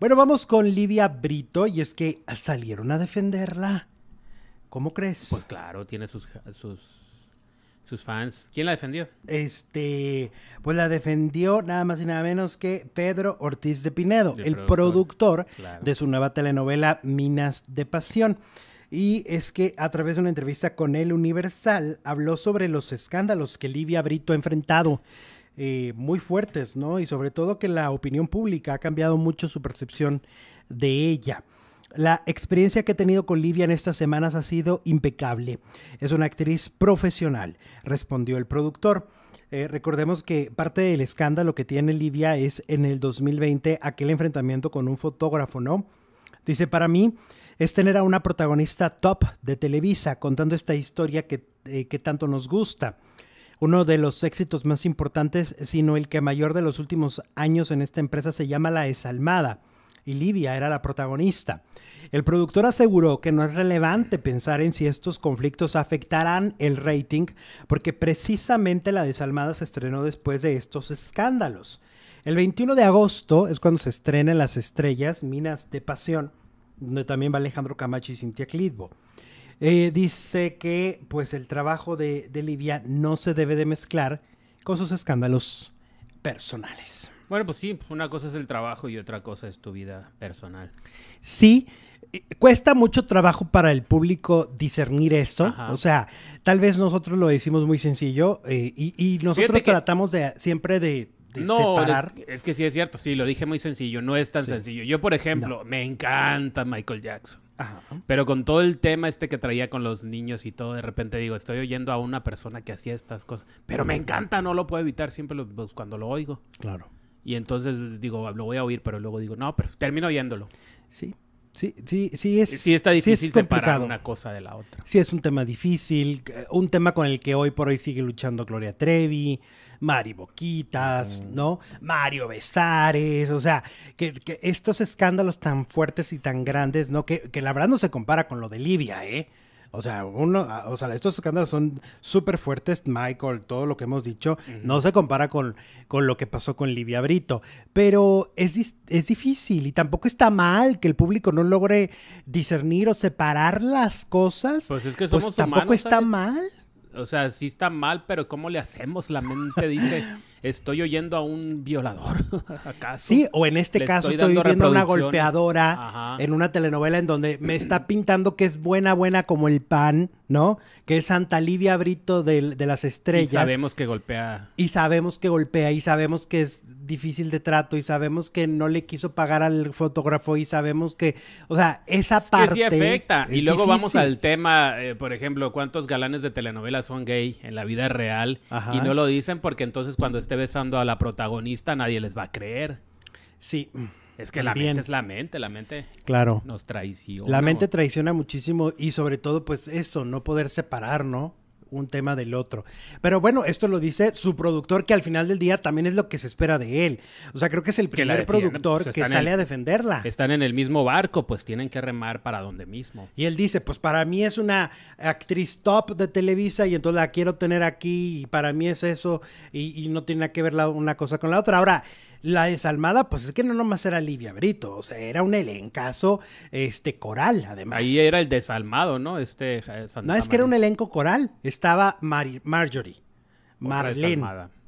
Bueno, vamos con Livia Brito y es que salieron a defenderla. ¿Cómo crees? Pues claro, tiene sus, sus, sus fans. ¿Quién la defendió? Este, pues la defendió nada más y nada menos que Pedro Ortiz de Pinedo, el, productor, de su nueva telenovela Minas de Pasión. Y es que a través de una entrevista con El Universal habló sobre los escándalos que Livia Brito ha enfrentado eh, muy fuertes, ¿no? Y sobre todo que la opinión pública ha cambiado mucho su percepción de ella. La experiencia que he tenido con Livia en estas semanas ha sido impecable. Es una actriz profesional, respondió el productor. Eh, recordemos que parte del escándalo que tiene Livia es en el 2020 aquel enfrentamiento con un fotógrafo, ¿no? Dice, para mí es tener a una protagonista top de Televisa contando esta historia que eh, tanto nos gusta uno de los éxitos más importantes, sino el que mayor de los últimos años en esta empresa se llama La Desalmada y Lidia era la protagonista. El productor aseguró que no es relevante pensar en si estos conflictos afectarán el rating, porque precisamente La Desalmada se estrenó después de estos escándalos. El 21 de agosto es cuando se estrena Las Estrellas, Minas de Pasión, donde también va Alejandro Camacho y Cintia Clitbo. Eh, dice que pues el trabajo de, de Livia no se debe de mezclar con sus escándalos personales. Bueno, pues sí, una cosa es el trabajo y otra cosa es tu vida personal. Sí, eh, cuesta mucho trabajo para el público discernir esto. O sea, tal vez nosotros lo decimos muy sencillo eh, y, nosotros tratamos de siempre de... no, Es, que sí es cierto, sí, lo dije muy sencillo, no es tan sencillo. Yo, por ejemplo, me encanta Michael Jackson. Pero con todo el tema este que traía con los niños y todo, de repente digo, estoy oyendo a una persona que hacía estas cosas. Pero me encanta, no lo puedo evitar siempre pues, cuando lo oigo. Claro. Y entonces digo, lo voy a oír, pero luego digo, no, pero termino oyéndolo. Sí, sí, sí, sí es. Sí está difícil separar una cosa de la otra. Sí es un tema difícil, eh, un tema con el que hoy por hoy sigue luchando Gloria Trevi. Mari Boquitas, ¿no? Mario Besares, o sea, que, estos escándalos tan fuertes y tan grandes, ¿no? Que, la verdad no se compara con lo de Libia, ¿eh? O sea, uno, o sea, estos escándalos son súper fuertes, Michael, todo lo que hemos dicho, no se compara con, con lo que pasó con Livia Brito, pero es, es difícil y tampoco está mal que el público no logre discernir o separar las cosas. Pues es que pues tampoco está mal o sea, sí está mal, pero ¿cómo le hacemos? La mente dice... estoy oyendo a un violador. ¿Acaso? Sí, o en este caso estoy, viendo a una golpeadora en una telenovela en donde me está pintando que es buena, buena como el pan, ¿no? Que es Santa Livia Brito de, las estrellas. Y sabemos que golpea. Y sabemos que golpea, y sabemos que es difícil de trato, y sabemos que no le quiso pagar al fotógrafo, y sabemos que, o sea, esa parte. sí afecta. y luego vamos al tema, eh, por ejemplo, ¿cuántos galanes de telenovela son gay en la vida real? Y no lo dicen porque entonces cuando besando a la protagonista, nadie les va a creer. Sí. Es que la mente es la mente, la mente claro. nos traiciona. La mente traiciona muchísimo y sobre todo pues eso, no poder separar, ¿no? un tema del otro. Pero bueno, esto lo dice su productor, que al final del día también es lo que se espera de él. O sea, creo que es el primer productor pues que sale a defenderla. Están en el mismo barco, pues tienen que remar para donde mismo. Y él dice, pues para mí es una actriz top de Televisa y entonces la quiero tener aquí y para mí es eso y, no tiene nada que ver una cosa con la otra. Ahora, la desalmada, pues es que no nomás era Livia Brito, o sea, era un elencazo este, coral, además. Ahí era el desalmado, ¿no? Este, eh, no, es que era un elenco coral. Estaba Marjorie, Marlene.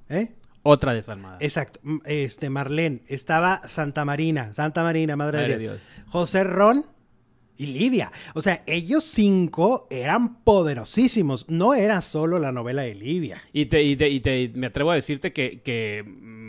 ¿eh? Otra desalmada. Otra desalmada. Exacto. Este, Marlene. Estaba Santa Marina, Santa Marina, Madre, de Dios. José Ron y Livia. O sea, ellos cinco eran poderosísimos. No era solo la novela de Livia. Y, te, y, te, y te, me atrevo a decirte que, que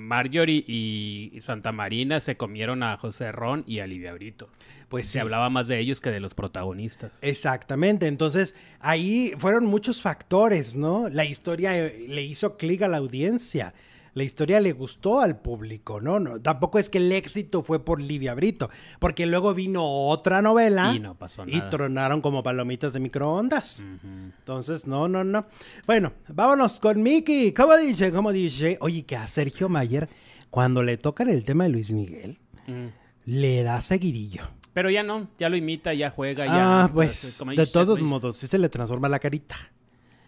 Marjorie y Santa Marina se comieron a José Ron y a Livia Brito. Pues se hablaba más de ellos que de los protagonistas. Exactamente, entonces ahí fueron muchos factores, ¿no? La historia eh, le hizo clic a la audiencia la historia le gustó al público, ¿no? no tampoco es que el éxito fue por Livia Brito, porque luego vino otra novela y, tronaron como palomitas de microondas. Entonces, no, no, no. Bueno, vámonos con Miki. ¿Cómo dice? ¿Cómo dice? Oye, que a Sergio Mayer, cuando le tocan el tema de Luis Miguel, mm. le da seguidillo. Pero ya no, ya lo imita, ya juega, ya. Ah, pues, de todos pues. modos, sí se le transforma la carita.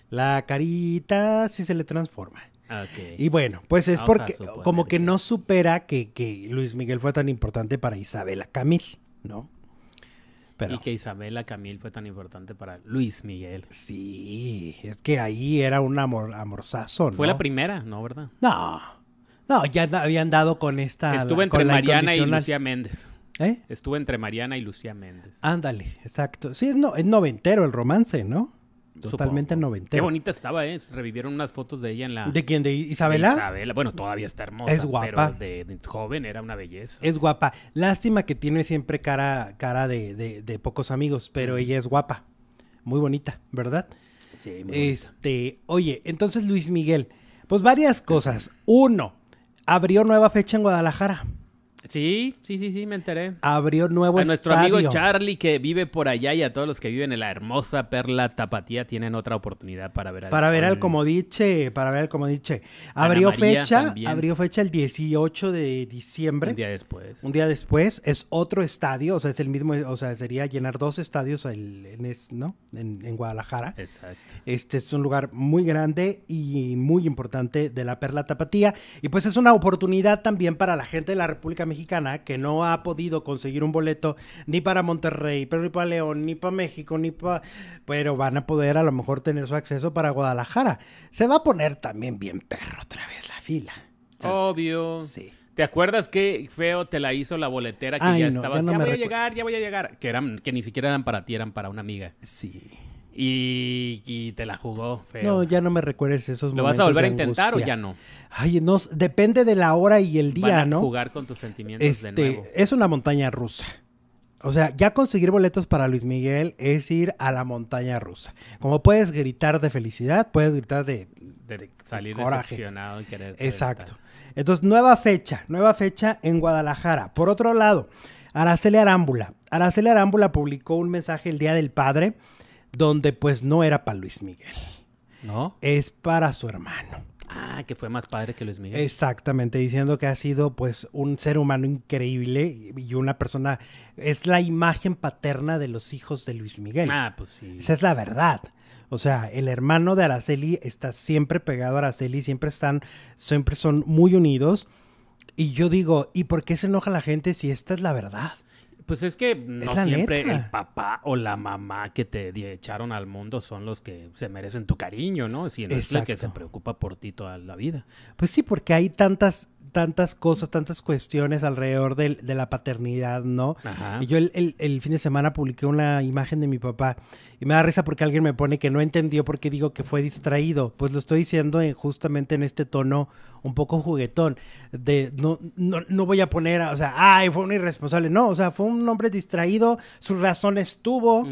La carita sí se le transforma. Ah, y bueno, pues es ah, porque como que no supera que, Luis Miguel fue tan importante para Isabela Camil, ¿no? Pero, y que Isabela Camil fue tan importante para Luis Miguel. Sí, es que ahí era un amor, amorzazo, ¿no? Fue la primera, ¿no? ¿Verdad? No, no, ya habían dado con esta... Estuvo entre Mariana y Lucía Méndez. ¿Eh? Estuvo entre Mariana y Lucía Méndez. Ándale, exacto. Sí, es, no, es noventero el romance, ¿no? Totalmente en noventera. Qué bonita estaba, ¿eh? Revivieron unas fotos de ella en la... ¿De quién? ¿De Isabela? Isabela. Bueno, todavía está hermosa. Es guapa. de, joven era una belleza. Es guapa. Lástima que tiene siempre cara, cara de, pocos amigos, pero ella es guapa. Muy bonita, ¿verdad? Sí, muy Este, bonita. oye, entonces Luis Miguel. Pues varias cosas. Uno, abrió nueva fecha en Guadalajara. Sí, sí, sí, sí, me enteré. Abrió nuevo a nuestro amigo Charlie que vive por allá y a todos los que viven en la hermosa perla tapatía tienen otra oportunidad para ver al Para ver al Comodiche, para ver al Comodiche. Abrió fecha, abrió fecha el 18 de diciembre. Un día después. Un día después es otro estadio, o sea, es el mismo, o sea, sería llenar dos estadios en, Guadalajara. Exacto. Este es un lugar muy grande y muy importante de la perla tapatía y pues es una oportunidad también para la gente de la República Mexicana mexicana que no ha podido conseguir un boleto ni para Monterrey, pero ni para León, ni para México, ni para... Pero van a poder a lo mejor tener su acceso para Guadalajara. Se va a poner también bien perro otra vez la fila. Obvio. Sí. ¿Te acuerdas que feo te la hizo la boletera que ya estaba? Ya, voy a llegar, ya voy a llegar. Que, eran, que ni siquiera eran para ti, eran para una amiga. Sí. Y, te la jugó feo. No, ya no me recuerdes esos momentos. ¿Lo vas a volver a intentar o ya no? Ay, no, depende de la hora y el día, Van a ¿no? Jugar con tus sentimientos de este, nuevo. Es una montaña rusa. O sea, ya conseguir boletos para Luis Miguel es ir a la montaña rusa. Como puedes gritar de felicidad, puedes gritar de, salir y querer. Exacto. Entonces, nueva fecha, nueva fecha en Guadalajara. Por otro lado, Araceli Arámbula. Araceli Arámbula publicó un mensaje el Día del Padre donde pues no era para Luis Miguel. ¿No? Es para su hermano. Ah, que fue más padre que Luis Miguel. Exactamente, diciendo que ha sido pues un ser humano increíble y una persona, es la imagen paterna de los hijos de Luis Miguel. Ah, pues sí. Esa es la verdad. O sea, el hermano de Araceli está siempre pegado a Araceli, siempre están, siempre son muy unidos. Y yo digo, ¿y por qué se enoja la gente si esta es la verdad? Pues es que no siempre el papá o la mamá que te echaron al mundo son los que se merecen tu cariño, ¿no? Si no es la que se preocupa por ti toda la vida. Pues sí, porque hay tantas tantas cosas, tantas cuestiones alrededor de, la paternidad, ¿no? Y yo el, fin de semana publiqué una imagen de mi papá y me da risa porque alguien me pone que no entendió por qué digo que fue distraído. Pues lo estoy diciendo en, justamente en este tono un poco juguetón, de no, no, voy a poner, o sea, ay, fue un irresponsable, no, o sea, fue un hombre distraído, su razón estuvo,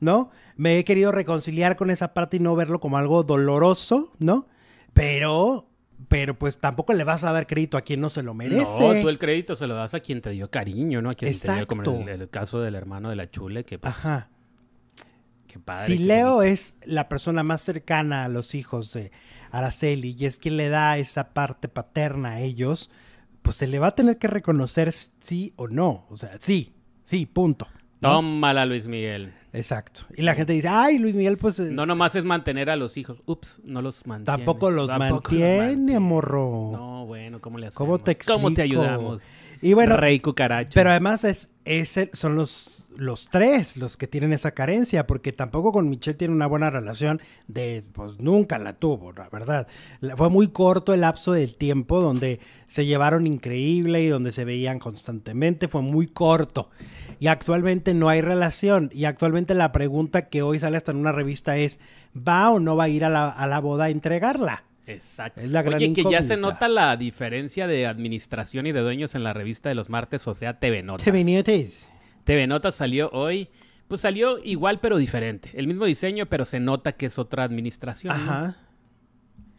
¿no? Me he querido reconciliar con esa parte y no verlo como algo doloroso, ¿no? Pero pero pues tampoco le vas a dar crédito a quien no se lo merece. No, tú el crédito se lo das a quien te dio cariño, ¿no? A quien te dio, como en el, caso del hermano de la chule, que pues, Ajá. Qué padre. Si Leo es la persona más cercana a los hijos de Araceli y es quien le da esa parte paterna a ellos, pues se le va a tener que reconocer sí o no. O sea, sí, sí, punto. Tómala, Luis Miguel. Exacto. Y la gente dice, ay, Luis Miguel, pues... Eh, no, nomás es mantener a los hijos. Ups, no los mantiene. Tampoco los Tampoco mantiene, los mantiene. morro. No, bueno, ¿cómo le hacemos? ¿Cómo te, ayudamos? Y bueno... Rey cucaracho Pero además es, es son los los tres los que tienen esa carencia, porque tampoco con Michelle tiene una buena relación, de, pues nunca la tuvo, la verdad. Fue muy corto el lapso del tiempo donde se llevaron increíble y donde se veían constantemente, fue muy corto. Y actualmente no hay relación. Y actualmente la pregunta que hoy sale hasta en una revista es, ¿va o no va a ir a la, a la boda a entregarla? Exacto. Es la gran Oye, que ya se nota la diferencia de administración y de dueños en la revista de los martes, o sea, TV Notas. TV TV nota salió hoy. Pues salió igual pero diferente. El mismo diseño, pero se nota que es otra administración. Ajá.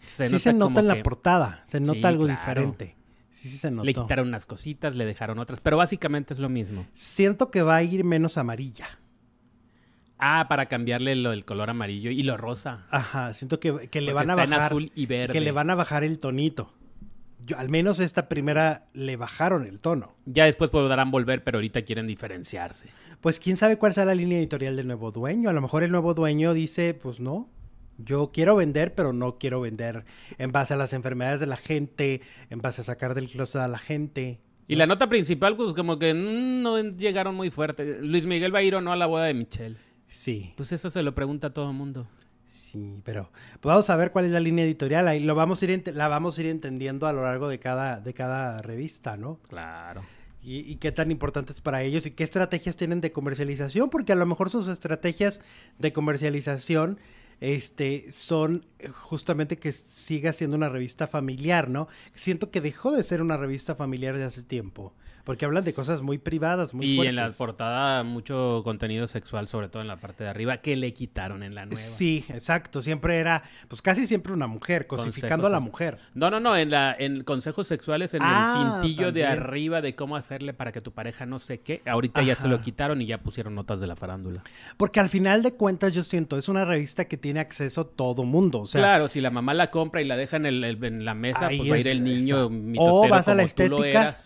sí se nota en la portada, se nota algo diferente. Sí, sí se notó. Le quitaron unas cositas, le dejaron otras, pero básicamente es lo mismo. Siento que va a ir menos amarilla. Ah, para cambiarle el color amarillo y lo rosa. Ajá, siento que, le van a Que le van a bajar el tonito al menos esta primera le bajaron el tono. Ya después podrán volver, pero ahorita quieren diferenciarse. Pues quién sabe cuál será la línea editorial del nuevo dueño. A lo mejor el nuevo dueño dice, pues no, yo quiero vender, pero no quiero vender en base a las enfermedades de la gente, en base a sacar del closet a la gente. Y la nota principal, pues como que mm, no llegaron muy fuerte. Luis Miguel va a ir o no a la boda de Michelle. Sí. Pues eso se lo pregunta todo el mundo. Sí, pero podamos vamos a ver cuál es la línea editorial. Ahí lo vamos a ir la vamos a ir entendiendo a lo largo de cada, de cada revista, ¿no? Claro. Y, y, qué tan importantes para ellos y qué estrategias tienen de comercialización, porque a lo mejor sus estrategias de comercialización este, son justamente que siga siendo una revista familiar, ¿no? Siento que dejó de ser una revista familiar de hace tiempo. Porque hablan de cosas muy privadas, muy Y en la portada mucho contenido sexual, sobre todo en la parte de arriba, que le quitaron en la nueva. Sí, exacto. Siempre era, pues casi siempre una mujer, cosificando a la mujer. No, no, no. En, la, consejos sexuales, en el ah, cintillo de arriba de cómo hacerle para que tu pareja no sé qué. Ahorita ya se lo quitaron y ya pusieron notas de la farándula. Porque al final de cuentas, yo siento, es una revista que tiene acceso todo mundo. claro, si la mamá la compra y la deja en, la mesa, pues va a ir el niño. O vas a la estética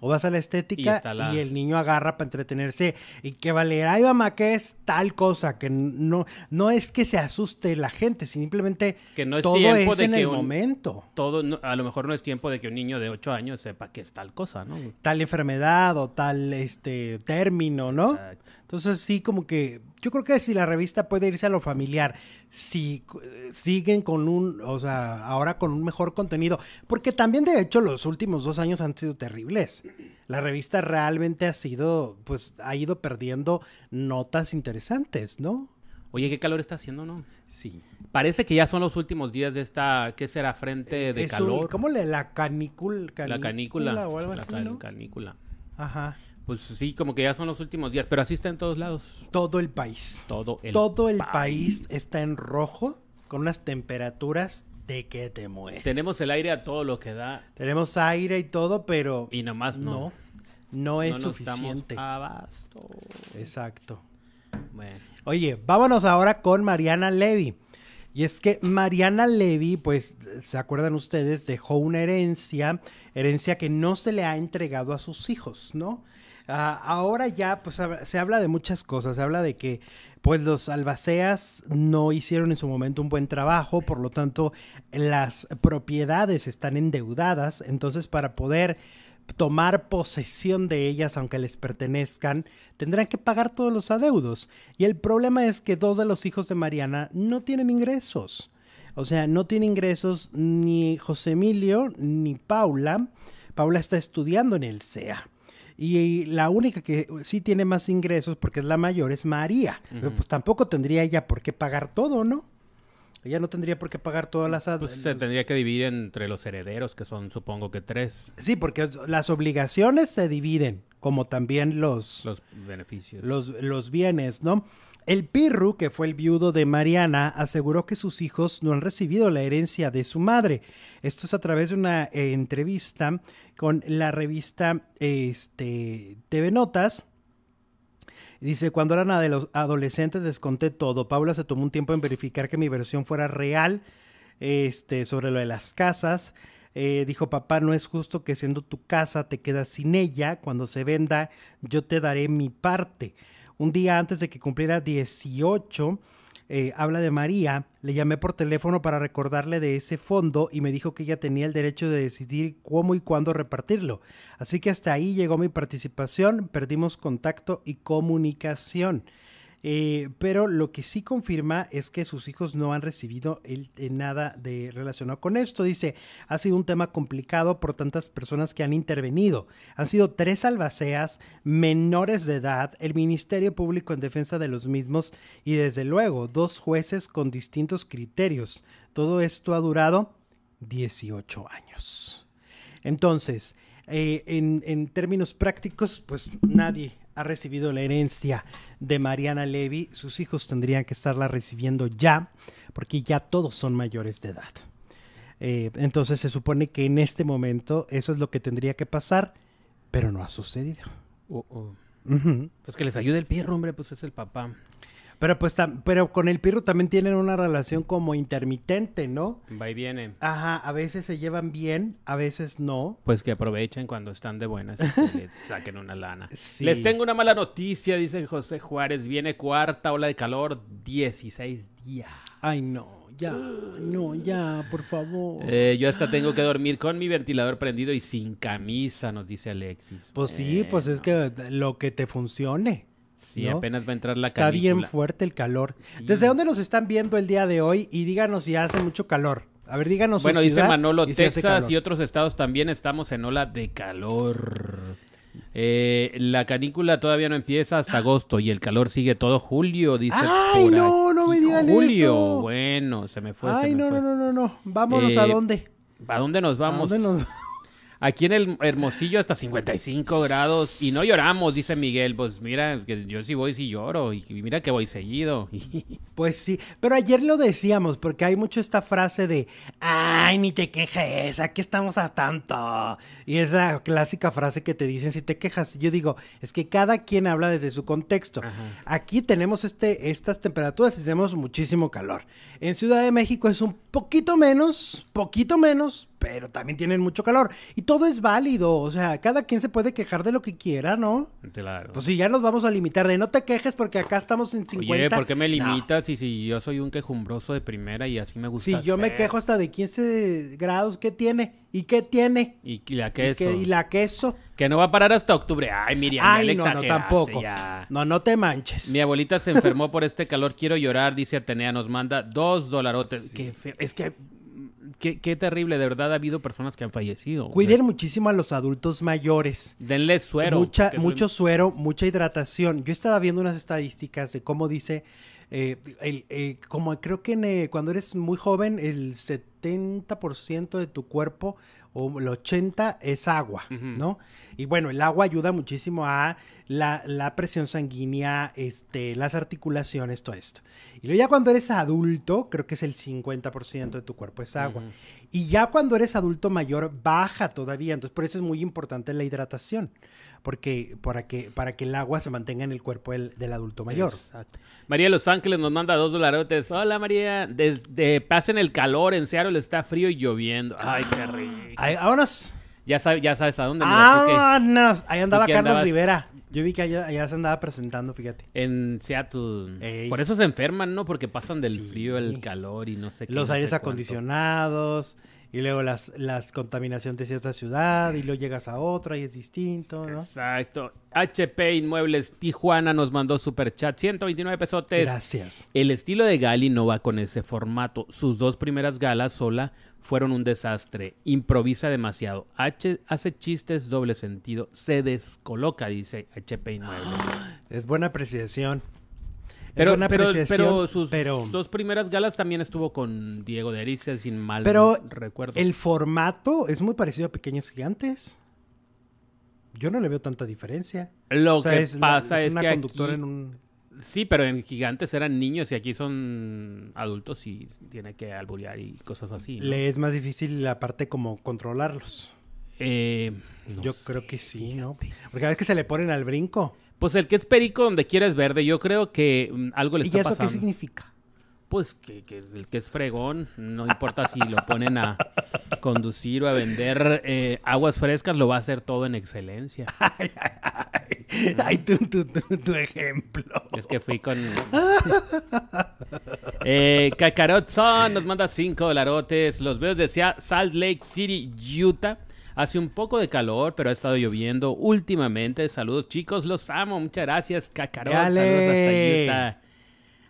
o vas a la estética y, el niño agarra para entretenerse y que vale, ay mamá, que es tal cosa, que no, no es que se asuste la gente, simplemente que no es todo es en el momento. Todo, a lo mejor no es tiempo de que un niño de 8 años sepa que es tal cosa, ¿no? Tal enfermedad o tal este término, ¿no? Entonces sí, como que yo creo que si la revista puede irse a lo familiar, si siguen con un, o sea, ahora con un mejor contenido, porque también de hecho los últimos dos años han sido terribles. La revista realmente ha sido, pues ha ido perdiendo notas interesantes, ¿no? Oye, qué calor está haciendo, ¿no? Sí. Parece que ya son los últimos días de esta, ¿qué será? Frente eh, de calor. ¿Cómo le? La canícula. La canícula. la canícula. Ajá pues sí, como que ya son los últimos días, pero así está en todos lados. Todo el país. Todo el, Todo el país. está en rojo con unas temperaturas de que te mueres. Tenemos el aire a todo lo que da. Tenemos aire y todo, pero... Y nomás no. No, no es no suficiente. Exacto. Bueno. Oye, vámonos ahora con Mariana Levy. Y es que Mariana Levy, pues, ¿se acuerdan ustedes? Dejó una herencia, herencia que no se le ha entregado a sus hijos, ¿no? Ah, ahora ya pues se habla de muchas cosas, se habla de que pues los albaceas no hicieron en su momento un buen trabajo, por lo tanto las propiedades están endeudadas, entonces para poder tomar posesión de ellas aunque les pertenezcan, tendrán que pagar todos los adeudos. Y el problema es que dos de los hijos de Mariana no tienen ingresos. O sea, no tiene ingresos ni José Emilio ni Paula. Paula está estudiando en el SEA. Y la única que sí tiene más ingresos, porque es la mayor, es María. pues tampoco tendría ella por qué pagar todo, ¿no? Ella no tendría por qué pagar todas las... Pues se tendría que dividir entre los herederos, que son supongo que tres. Sí, porque las obligaciones se dividen, como también los... Los beneficios. Los, los bienes, ¿no? El Pirru, que fue el viudo de Mariana, aseguró que sus hijos no han recibido la herencia de su madre. Esto es a través de una eh, entrevista con la revista este, TV Notas Dice, cuando eran adolescentes desconté todo. Paula se tomó un tiempo en verificar que mi versión fuera real este, sobre lo de las casas. Eh, dijo, papá, no es justo que siendo tu casa te quedas sin ella. Cuando se venda, yo te daré mi parte. Un día antes de que cumpliera 18, eh, habla de María, le llamé por teléfono para recordarle de ese fondo y me dijo que ella tenía el derecho de decidir cómo y cuándo repartirlo. Así que hasta ahí llegó mi participación, perdimos contacto y comunicación. Eh, pero lo que sí confirma es que sus hijos no han recibido eh, nada de relacionado con esto. Dice, ha sido un tema complicado por tantas personas que han intervenido. Han sido tres albaceas menores de edad, el Ministerio Público en defensa de los mismos y desde luego dos jueces con distintos criterios. Todo esto ha durado 18 años. Entonces, eh, en, en términos prácticos, pues nadie ha recibido la herencia de Mariana Levy, sus hijos tendrían que estarla recibiendo ya, porque ya todos son mayores de edad. Eh, entonces se supone que en este momento eso es lo que tendría que pasar, pero no ha sucedido. Oh, oh. Pues que les ayude el perro, hombre, pues es el papá. Pero pues pero con el pirro también tienen una relación como intermitente, ¿no? Va y viene. Ajá, a veces se llevan bien, a veces no. Pues que aprovechen cuando están de buenas y saquen una lana. Les tengo una mala noticia, dice José Juárez, viene cuarta ola de calor, 16 días. Ay, no ya, no, ya, por favor. Eh, yo hasta tengo que dormir con mi ventilador prendido y sin camisa, nos dice Alexis. Pues sí, pues es que lo que te funcione. Sí, apenas va a entrar la Está bien fuerte el calor. ¿Desde dónde nos están viendo el día de hoy? Y díganos si hace mucho calor. A ver, díganos. Bueno, dice Manolo, Texas y otros estados también estamos en ola de calor. Eh, la canícula todavía no empieza hasta agosto y el calor sigue todo julio, dice. ¡Ay, no! No me digan julio. Bueno, se me fue. ¡Ay, no, no, no, no, no! Vámonos a eh, dónde. ¿A dónde nos vamos? ¿A Aquí en el Hermosillo hasta 55 grados y no lloramos, dice Miguel. Pues mira, que yo sí voy, si lloro y mira que voy seguido. Pues sí, pero ayer lo decíamos porque hay mucho esta frase de, ay, ni te quejes, aquí estamos a tanto. Y esa clásica frase que te dicen si te quejas. Yo digo, es que cada quien habla desde su contexto. Aquí tenemos este, estas temperaturas y tenemos muchísimo calor. En Ciudad de México es un poquito menos, poquito menos, pero también tienen mucho calor. Y todo es válido, o sea, cada quien se puede quejar de lo que quiera, ¿no? Claro. Pues si ya nos vamos a limitar de no te quejes porque acá estamos en 50. Oye, ¿por qué me limitas? Y si yo soy un quejumbroso de primera y así me gusta Si yo me quejo hasta de 15 grados, ¿qué tiene? ¿Y qué tiene? Y la queso. Y, que, la queso. Que no va a parar hasta octubre. Ay, Miriam, Ay, no, no, tampoco. No, no te manches. Mi abuelita se enfermó por este calor. Quiero llorar, dice Atenea. Nos manda dos dolarotes. Qué feo. Es que qué, terrible, de verdad ha habido personas que han fallecido. Cuiden muchísimo a los adultos mayores. Denle suero. Mucha, mucho suero, mucha hidratación. Yo estaba viendo unas estadísticas de cómo dice, eh, eh, como creo que eh, cuando eres muy joven, el 70% de tu cuerpo o el 80% es agua, ¿no? Y bueno, el agua ayuda muchísimo a la, presión sanguínea, este, las articulaciones, todo esto. Y luego ya cuando eres adulto, creo que es el 50% de tu cuerpo es agua. Y ya cuando eres adulto mayor, baja todavía. Entonces, por eso es muy importante la hidratación. Porque para que, para que el agua se mantenga en el cuerpo del, adulto mayor. María Los Ángeles nos manda dos dolarotes. Hola María, desde pasen el calor, en Seattle está frío y lloviendo. Ay, qué rico ya, sabes, ya sabes a dónde. Ah, no. Ahí andaba Carlos Rivera. Yo vi que allá, se andaba presentando, fíjate. En Seattle. Por eso se enferman, ¿no? Porque pasan del frío, el calor y no sé qué. Los aires acondicionados. Y luego las, las contaminaciones de cierta ciudad, y luego llegas a otra y es distinto, ¿no? Exacto. HP Inmuebles Tijuana nos mandó super chat, 129 pesotes. Gracias. El estilo de Gali no va con ese formato. Sus dos primeras galas sola fueron un desastre. Improvisa demasiado. hace chistes doble sentido. Se descoloca, dice HP 9 Es buena apreciación. pero, buena pero sus dos primeras galas también estuvo con Diego de sin mal pero recuerdo. El formato es muy parecido a Pequeños Gigantes. Yo no le veo tanta diferencia. Lo que pasa es, que en un Sí, pero en Gigantes eran niños y aquí son adultos y tiene que alburear y cosas así. Le es más difícil la parte como controlarlos. Eh, yo creo que sí, ¿no? Porque a veces que se le ponen al brinco. Pues el que es perico donde quieres verde. Yo creo que mm, algo le está pasando. ¿Y eso qué significa? pues que, el que es fregón, no importa si lo ponen a conducir o a vender eh, aguas frescas, lo va a hacer todo en excelencia. Ay, ay, ay. ay tu, ejemplo. Es que fui con... eh, nos manda cinco dolarotes, los veo decía Salt Lake City, Utah. Hace un poco de calor, pero ha estado lloviendo últimamente. Saludos chicos, los amo. Muchas gracias, Kakarot. Saludos hasta Utah.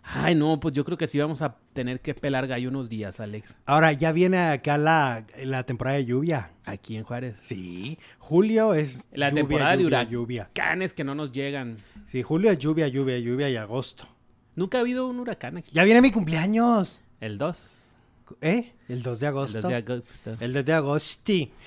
Ay, no, pues yo creo que sí vamos a tener que pelar gallo unos días, Alex. Ahora, ya viene acá la, la temporada de lluvia. Aquí en Juárez. Sí, julio es la temporada de lluvia. Canes que no nos llegan. Sí, julio es lluvia, lluvia, lluvia y agosto. Nunca ha habido un huracán aquí. Ya viene mi cumpleaños. El 2. ¿Eh? El 2 de agosto. El 2 de agosto. El 2 de agosto.